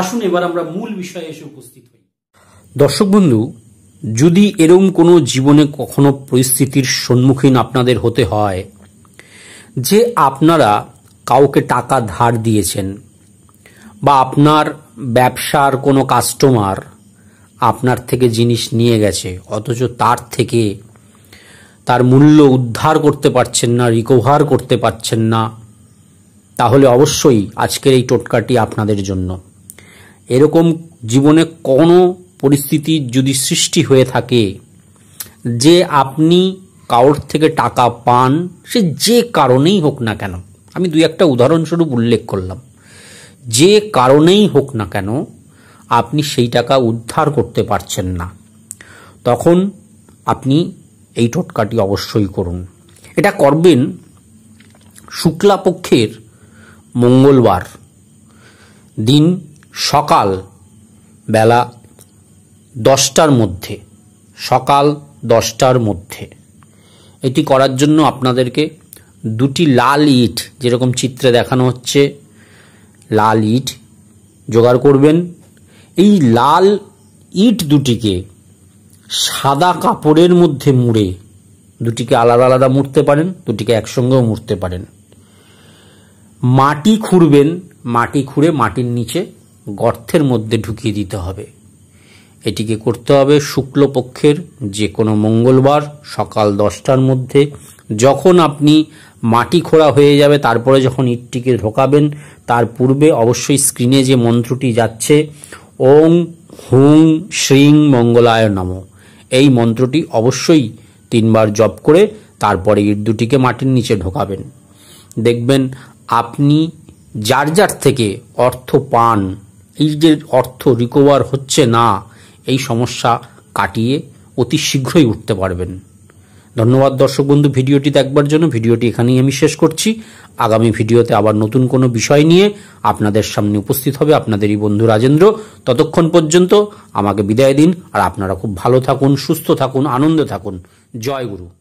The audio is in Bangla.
আসুন এবার আমরা মূল বিষয়ে এসে উপস্থিত হই দর্শক বন্ধু যদি এরম কোনো জীবনে কখনো পরিস্থিতির সম্মুখীন আপনাদের হতে হয় যে আপনারা কাউকে টাকা ধার দিয়েছেন বা আপনার ব্যবসার কোনো কাস্টমার আপনার থেকে জিনিস নিয়ে গেছে অথচ তার থেকে তার মূল্য উদ্ধার করতে পারছেন না রিকভার করতে পারছেন না তাহলে অবশ্যই আজকের এই টোটকাটি আপনাদের জন্য এরকম জীবনে কোনো পরিস্থিতি যদি সৃষ্টি হয়ে থাকে যে আপনি কারোর থেকে টাকা পান সে যে কারণেই হোক না কেন আমি দুই একটা উদাহরণস্বরূপ উল্লেখ করলাম যে কারণেই হোক না কেন আপনি সেই টাকা উদ্ধার করতে পারছেন না তখন আপনি এই টোটকাটি অবশ্যই করুন এটা করবেন শুক্লাপক্ষের মঙ্গলবার দিন সকাল বেলা দশটার মধ্যে সকাল দশটার মধ্যে এটি করার জন্য আপনাদেরকে দুটি লাল ইট যেরকম চিত্রে দেখানো হচ্ছে লাল ইট জোগাড় করবেন এই লাল ইট দুটিকে সাদা কাপড়ের মধ্যে মুড়ে দুটিকে আলাদা আলাদা মুড়তে পারেন দুটিকে একসঙ্গেও মুড়তে পারেন মাটি খুঁড়বেন মাটি খুঁড়ে মাটির নিচে গর্তের মধ্যে ঢুকিয়ে দিতে হবে এটিকে করতে হবে শুক্লপক্ষের যে কোনো মঙ্গলবার সকাল দশটার মধ্যে যখন আপনি মাটি খোঁড়া হয়ে যাবে তারপরে যখন ইটটিকে ঢোকাবেন তার পূর্বে অবশ্যই স্ক্রিনে যে মন্ত্রটি যাচ্ছে ওং হুং শ্রীং মঙ্গলায় নম এই মন্ত্রটি অবশ্যই তিনবার জপ করে তারপরে ইট দুটিকে মাটির নিচে ঢোকাবেন দেখবেন আপনি যার যার থেকে অর্থ পান এই যে অর্থ রিকভার হচ্ছে না এই সমস্যা কাটিয়ে অতি শীঘ্রই উঠতে পারবেন ধন্যবাদ দর্শক বন্ধু ভিডিওটি দেখবার জন্য ভিডিওটি এখানেই আমি শেষ করছি আগামী ভিডিওতে আবার নতুন কোনো বিষয় নিয়ে আপনাদের সামনে উপস্থিত হবে আপনাদেরই বন্ধু রাজেন্দ্র ততক্ষণ পর্যন্ত আমাকে বিদায় দিন আর আপনারা খুব ভালো থাকুন সুস্থ থাকুন আনন্দে থাকুন জয় গুরু